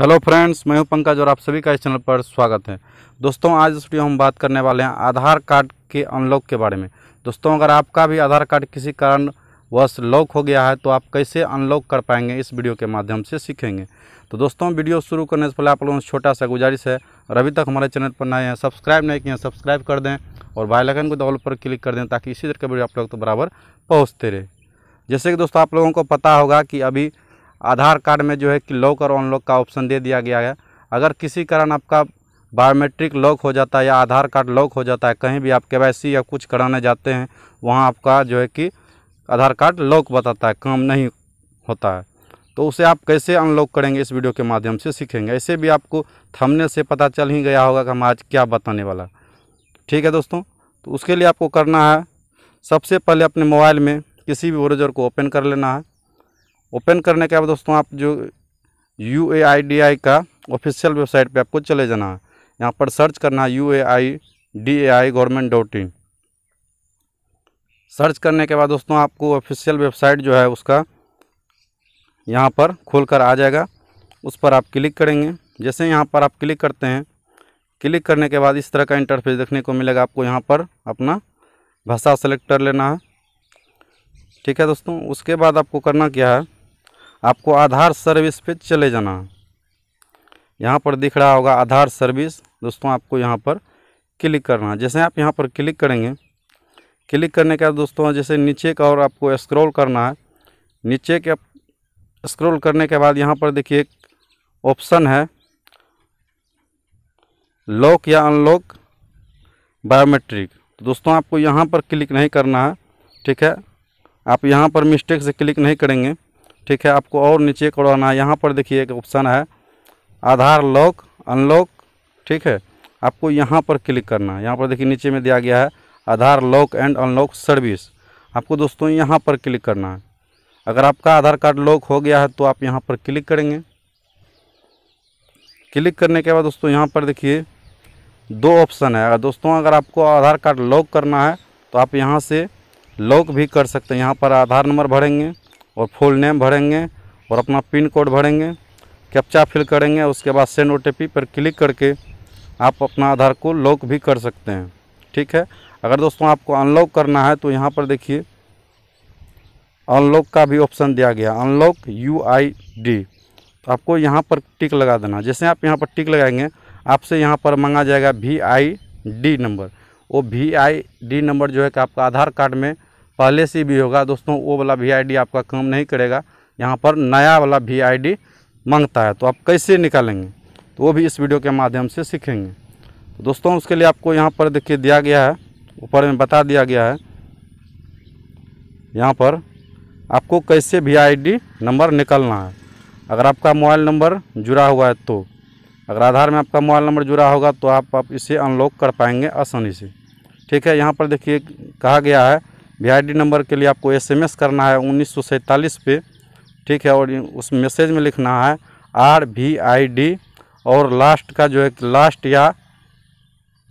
hello friends मैं हूं पंकज और आप सभी का इस चैनल पर स्वागत है दोस्तों आज इस वीडियो हम बात करने वाले हैं आधार कार्ड के अनलॉक के बारे में दोस्तों अगर आपका भी आधार कार्ड किसी कारण वश लॉक हो गया है तो आप कैसे अनलॉक कर पाएंगे इस वीडियो के माध्यम से सीखेंगे तो दोस्तों वीडियो शुरू करने से पहले आप लोगों से छोटा सा गुजारिश है और अभी तक हमारे चैनल पर नए हैं सब्सक्राइब नहीं किए हैं सब्सक्राइब कर दें और बायलकन को दौल पर क्लिक कर दें ताकि इसी तरह का वीडियो आप लोग तो बराबर पहुँचते रहे जैसे कि दोस्तों आप लोगों को पता होगा कि अभी आधार कार्ड में जो है कि लॉक और अनलॉक का ऑप्शन दे दिया गया है अगर किसी कारण आपका बायोमेट्रिक लॉक हो जाता है या आधार कार्ड लॉक हो जाता है कहीं भी आप के या कुछ कराने जाते हैं वहाँ आपका जो है कि आधार कार्ड लॉक बताता है काम नहीं होता है तो उसे आप कैसे अनलॉक करेंगे इस वीडियो के माध्यम से सीखेंगे ऐसे भी आपको थमने से पता चल ही गया होगा कि हम आज क्या बताने वाला ठीक है दोस्तों तो उसके लिए आपको करना है सबसे पहले अपने मोबाइल में किसी भी ब्रोजर को ओपन कर लेना है ओपन करने के बाद दोस्तों आप जो you A I D I का ऑफिशियल वेबसाइट पे आपको चले जाना है यहाँ पर सर्च करना है U A I D A I government dot in search करने के बाद दोस्तों आपको ऑफिशियल वेबसाइट जो है उसका यहाँ पर खोल कर आ जाएगा उस पर आप क्लिक करेंगे जैसे यहाँ पर आप क्लिक करते हैं क्लिक करने के बाद इस तरह का इंटरफेस देखने को मिलेगा आपको यहाँ पर अपना भाषा सेलेक्ट कर लेना है ठीक है दोस्तों उसके बाद आपको करना क्या है आपको आधार सर्विस पे चले जाना यहाँ पर दिख रहा होगा आधार सर्विस दोस्तों आपको यहाँ पर क्लिक करना जैसे आप यहाँ पर क्लिक करेंगे क्लिक करने के बाद दोस्तों जैसे नीचे का और आपको स्क्रॉल करना है नीचे के स्क्रॉल करने के बाद यहाँ पर देखिए एक ऑप्शन है लॉक या अनलॉक बायोमेट्रिक तो दोस्तों आपको यहाँ पर क्लिक नहीं करना है ठीक है आप यहाँ पर मिस्टेक से क्लिक नहीं करेंगे ठीक है आपको और नीचे करवाना है यहाँ पर देखिए एक ऑप्शन है आधार लॉक अनलॉक ठीक है आपको यहाँ पर क्लिक करना है यहाँ पर देखिए नीचे में दिया गया है Aadhaar lock and unlock service आपको दोस्तों यहाँ पर क्लिक करना है अगर आपका आधार कार्ड लॉक हो गया है तो आप यहाँ पर क्लिक करेंगे क्लिक करने के बाद दोस्तों यहाँ पर देखिए दो ऑप्शन है अगर दोस्तों अगर आपको आधार कार्ड लॉक करना है तो आप यहाँ से लॉक भी कर सकते हैं यहाँ पर आधार नंबर भरेंगे और फुल नेम भरेंगे और अपना पिन कोड भरेंगे कैप्चा फिल करेंगे उसके बाद सेंड ओ पर क्लिक करके आप अपना आधार को लॉक भी कर सकते हैं ठीक है अगर दोस्तों आपको अनलॉक करना है तो यहाँ पर देखिए अनलॉक का भी ऑप्शन दिया गया अनलॉक यू आई डी तो आपको यहाँ पर टिक लगा देना जैसे आप यहाँ पर टिक लगाएंगे आपसे यहाँ पर मंगा जाएगा वी आई डी नंबर वो वी आई डी नंबर जो है कि आपका आधार कार्ड में पहले से भी होगा दोस्तों वो वाला वी आई डी आपका काम नहीं करेगा यहाँ पर नया वाला वी आई डी मांगता है तो आप कैसे निकालेंगे तो वो भी इस वीडियो के माध्यम से सीखेंगे तो दोस्तों उसके लिए आपको यहाँ पर देखिए दिया गया है ऊपर में बता दिया गया है यहाँ पर आपको कैसे वी आई डी नंबर निकालना है अगर आपका मोबाइल नंबर जुड़ा हुआ है तो अगर आधार में आपका मोबाइल नंबर जुड़ा होगा तो आप, आप इसे अनलॉक कर पाएंगे आसानी से ठीक है यहाँ पर देखिए कहा गया है वी नंबर के लिए आपको एसएमएस करना है उन्नीस पे ठीक है और उस मैसेज में लिखना है आर वी आई डी और लास्ट का जो है लास्ट या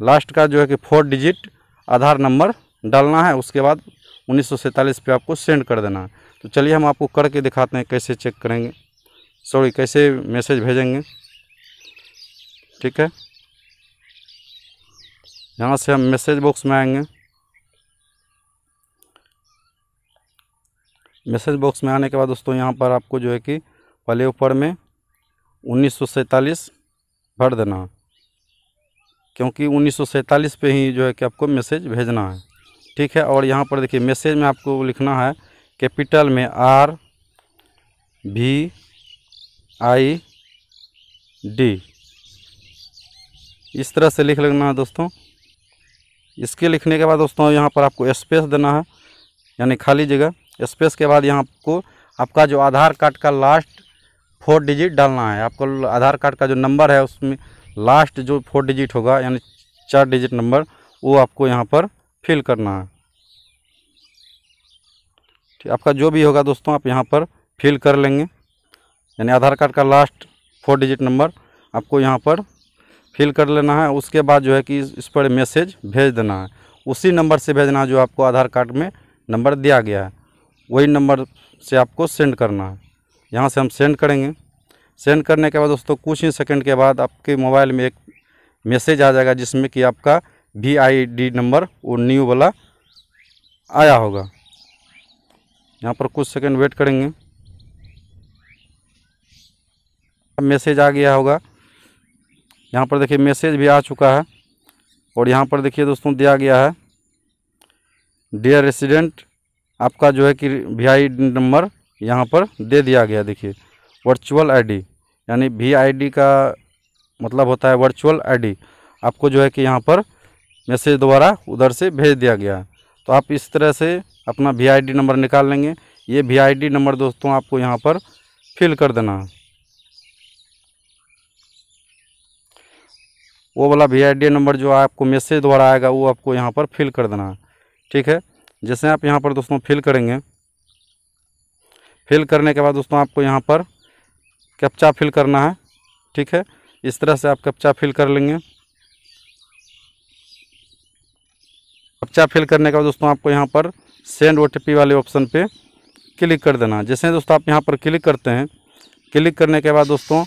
लास्ट का जो है कि फोर डिजिट आधार नंबर डालना है उसके बाद उन्नीस पे आपको सेंड कर देना है तो चलिए हम आपको करके दिखाते हैं कैसे चेक करेंगे सॉरी कैसे मैसेज भेजेंगे ठीक है यहाँ से हम मैसेज बॉक्स में आएंगे मैसेज बॉक्स में आने के बाद दोस्तों यहाँ पर आपको जो है कि पहले ऊपर में उन्नीस भर देना है क्योंकि उन्नीस पे ही जो है कि आपको मैसेज भेजना है ठीक है और यहाँ पर देखिए मैसेज में आपको लिखना है कैपिटल में आर वी आई डी इस तरह से लिख लेना है दोस्तों इसके लिखने के बाद दोस्तों यहाँ पर आपको स्पेस देना है यानी खाली जगह स्पेस के बाद यहाँ आपको आपका जो आधार कार्ड का लास्ट फोर डिजिट डालना है आपको आधार कार्ड का जो नंबर है उसमें लास्ट जो फोर डिजिट होगा यानी चार डिजिट नंबर वो आपको यहाँ पर फिल करना है ठीक आपका जो भी होगा दोस्तों आप यहाँ पर फिल कर लेंगे यानी आधार कार्ड का लास्ट फोर डिजिट नंबर आपको यहाँ पर फिल कर लेना है उसके बाद जो है कि इस पर मैसेज भेज देना है उसी नंबर से भेजना है जो आपको आधार कार्ड में नंबर दिया गया है वही नंबर से आपको सेंड करना है यहाँ से हम सेंड करेंगे सेंड करने के बाद दोस्तों कुछ ही सेकंड के बाद आपके मोबाइल में एक मैसेज आ जाएगा जिसमें कि आपका वी आई डी नंबर वो न्यू वाला आया होगा यहाँ पर कुछ सेकंड वेट करेंगे मैसेज आ गया होगा यहाँ पर देखिए मैसेज भी आ चुका है और यहाँ पर देखिए दोस्तों दिया गया है डियर रेसिडेंट आपका जो है कि वी नंबर यहाँ पर दे दिया गया देखिए वर्चुअल आईडी यानी वी आईडी का मतलब होता है वर्चुअल आईडी आपको जो है कि यहाँ पर मैसेज द्वारा उधर से भेज दिया गया तो आप इस तरह से अपना वी आई डी नंबर निकाल लेंगे ये वी आई डी नंबर दोस्तों आपको यहाँ पर फिल कर देना है वो वाला वी आई डी नंबर जो आपको मैसेज द्वारा आएगा वो आपको यहाँ पर फिल कर देना है ठीक है जैसे आप यहाँ पर दोस्तों फिल करेंगे फिल करने के बाद दोस्तों आपको यहाँ पर कैप्चा फिल करना है ठीक है इस तरह से आप कैप्चा फिल कर लेंगे कैप्चा फिल करने के बाद दोस्तों आपको यहाँ पर सेंड ओ वाले ऑप्शन पे क्लिक कर देना है जैसे दोस्तों आप यहाँ पर क्लिक करते हैं क्लिक करने के बाद दोस्तों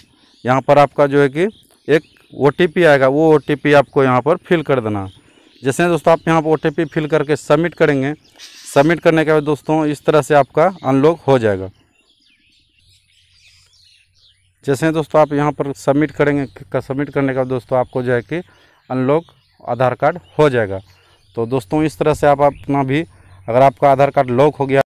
यहाँ पर आपका जो है कि एक ओ आएगा वो ओ आपको यहाँ पर फिल कर देना है जैसे दोस्तों आप यहाँ पर ओ फिल करके सबमिट करेंगे सबमिट करने के बाद दोस्तों इस तरह से आपका अनलॉक हो जाएगा जैसे दोस्तों आप यहाँ पर सबमिट करेंगे सबमिट करने के बाद दोस्तों आपको जो है कि अनलॉक आधार कार्ड हो जाएगा तो दोस्तों इस तरह से आप अपना भी अगर आपका आधार कार्ड लॉक हो गया